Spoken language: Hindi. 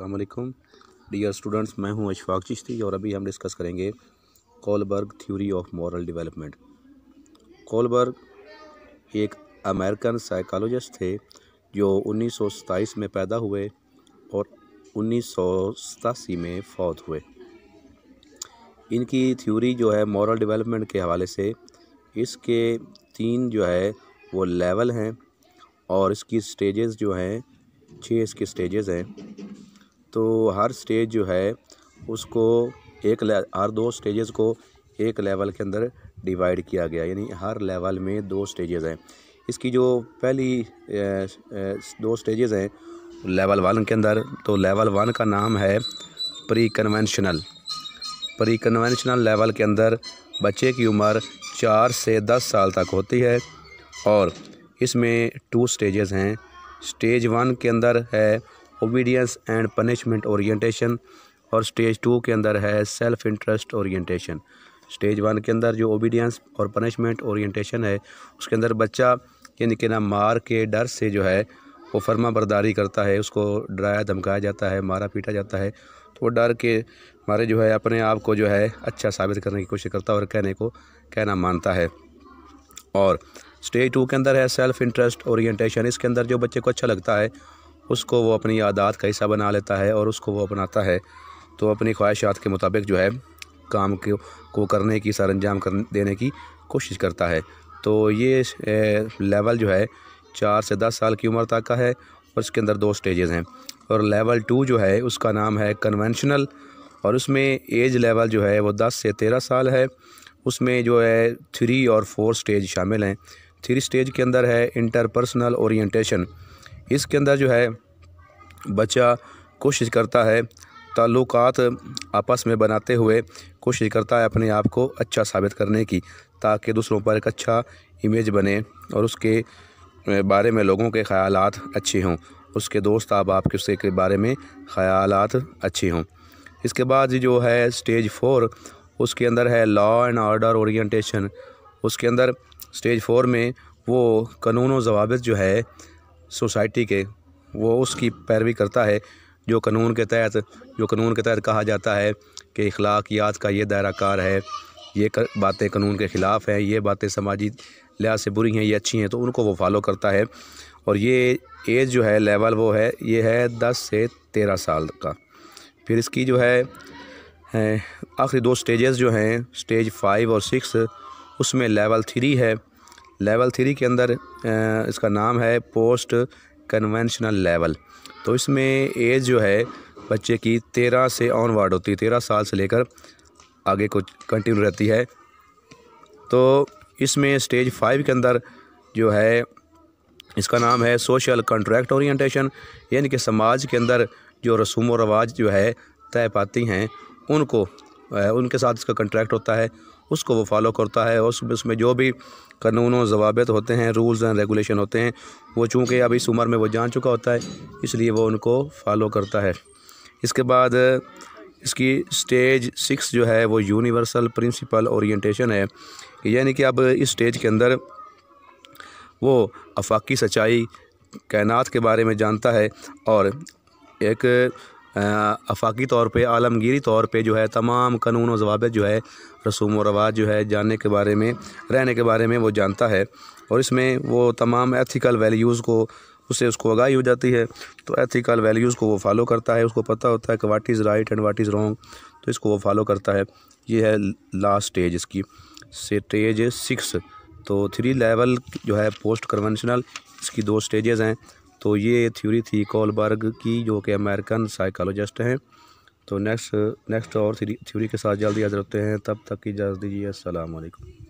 अल्लाम डियर स्टूडेंट्स मैं हूं अशफाक चिश्ती और अभी हम डिस्कस करेंगे Kohlberg theory of moral development Kohlberg एक अमेरिकन साइकोलॉजिस्ट थे जो उन्नीस में पैदा हुए और उन्नीस में फौत हुए इनकी थ्योरी जो है मॉरल डेवलपमेंट के हवाले से इसके तीन जो है वो लेवल हैं और इसकी स्टेजेस जो हैं छः इसके स्टेजेस हैं तो हर स्टेज जो है उसको एक हर दो स्टेजेस को एक लेवल के अंदर डिवाइड किया गया यानी हर लेवल में दो स्टेजेस हैं इसकी जो पहली दो स्टेजेस हैं लेवल वन के अंदर तो लेवल वन का नाम है pre conventional pre conventional level के अंदर बच्चे की उम्र चार से दस साल तक होती है और इसमें टू स्टेजेस हैं स्टेज वन के अंदर है ओबीडियंस एंड पनिशमेंट ओरिएंटेशन और स्टेज टू के अंदर है self interest orientation stage one के अंदर जो ओबीडियंस और पनिशमेंट ओरिएंटेशन है उसके अंदर बच्चा यानी कि ना मार के डर से जो है वो फर्मा बरदारी करता है उसको डराया धमकाया जाता है मारा पीटा जाता है तो वो डर के मारे जो है अपने आप को जो है अच्छा साबित करने की कोशिश करता है और कहने को कहना मानता है और स्टेज टू के अंदर है सेल्फ़ इंटरेस्ट ओरिएंटेशन इसके अंदर जो बच्चे को अच्छा लगता है उसको वो अपनी आदात का हिस्सा बना लेता है और उसको वो अपनाता है तो अपनी ख्वाहिशात के मुताबिक जो है काम को को करने की सर अंजाम कर देने की कोशिश करता है तो ये लेवल जो है चार से दस साल की उम्र तक का है और इसके अंदर दो स्टेजेस हैं और लेवल टू जो है उसका नाम है कन्वेंशनल और उसमें एज लेवल जो है वो दस से तेरह साल है उसमें जो है थ्री और फोर स्टेज शामिल हैं थ्री स्टेज के अंदर है इंटरपर्सनल ओरिएंटेशन इसके अंदर जो है बच्चा कोशिश करता है ताल्लुकात आपस में बनाते हुए कोशिश करता है अपने आप को अच्छा साबित करने की ताकि दूसरों पर एक अच्छा इमेज बने और उसके बारे में लोगों के ख़्याल अच्छे हों उसके दोस्त आप आपके उसके बारे में ख़्याल अच्छे हों इसके बाद जो है स्टेज फोर उसके अंदर है लॉ एंड ऑर्डर ओरिएंटेशन उसके अंदर स्टेज फोर में वो कानून जवाब जो है सोसाइटी के वो उसकी पैरवी करता है जो कानून के तहत जो कानून के तहत कहा जाता है कि अखलाकियात का ये कार है ये कर, बातें कानून के ख़िलाफ़ हैं ये बातें समाजी लिहाज से बुरी हैं ये अच्छी हैं तो उनको वो फॉलो करता है और ये एज जो है लेवल वो है ये है दस से तेरह साल का फिर इसकी जो है, है आखिरी दो स्टेजेस जो हैं स्टेज फाइव और सिक्स उसमें लेवल थ्री है लेवल थ्री के अंदर इसका नाम है पोस्ट कन्वेंशनल लेवल तो इसमें एज जो है बच्चे की तेरह से ऑनवर्ड होती है तेरह साल से लेकर आगे को कंटिन्यू रहती है तो इसमें स्टेज फाइव के अंदर जो है इसका नाम है सोशल कंट्रैक्ट ओरिएंटेशन यानी कि समाज के अंदर जो रसूम और रवाज जो है तय पाती हैं उनको उनके साथ इसका कंट्रैक्ट होता है उसको वो फॉलो करता है और उसमें उसमें जो भी कानून और जवाबत होते हैं रूल्स एंड रेगुलेशन होते हैं वो चूँकि अब इस उम्र में वो जान चुका होता है इसलिए वो उनको फॉलो करता है इसके बाद इसकी स्टेज सिक्स जो है वो यूनिवर्सल प्रिंसिपल ओरिएंटेशन है यानी कि अब इस स्टेज के अंदर वो अफाकी सच्चाई कायनात के बारे में जानता है और एक अफाकी तौर पे आलमगीरी तौर पे जो है तमाम कानून और जवाब जो है रसूम व रवाज जो है जानने के बारे में रहने के बारे में वो जानता है और इसमें वो तमाम एथिकल वैल्यूज़ को उससे उसको आगाही हो जाती है तो एथिकल वैल्यूज़ को वो फॉलो करता है उसको पता होता है कि what is right and what is wrong तो इसको वो फॉलो करता है ये है लास्ट स्टेज इसकी स्टेज सिक्स तो थ्री लेवल जो है पोस्ट कन्वेंशनल इसकी दो स्टेजेस हैं तो ये थ्योरी थी कॉलबर्ग की जो कि अमेरिकन साइकोलॉजिस्ट हैं तो नेक्स्ट नेक्स्ट और थ्योरी के साथ जल्दी याद रखते हैं तब तक की इजाज़त दीजिए असल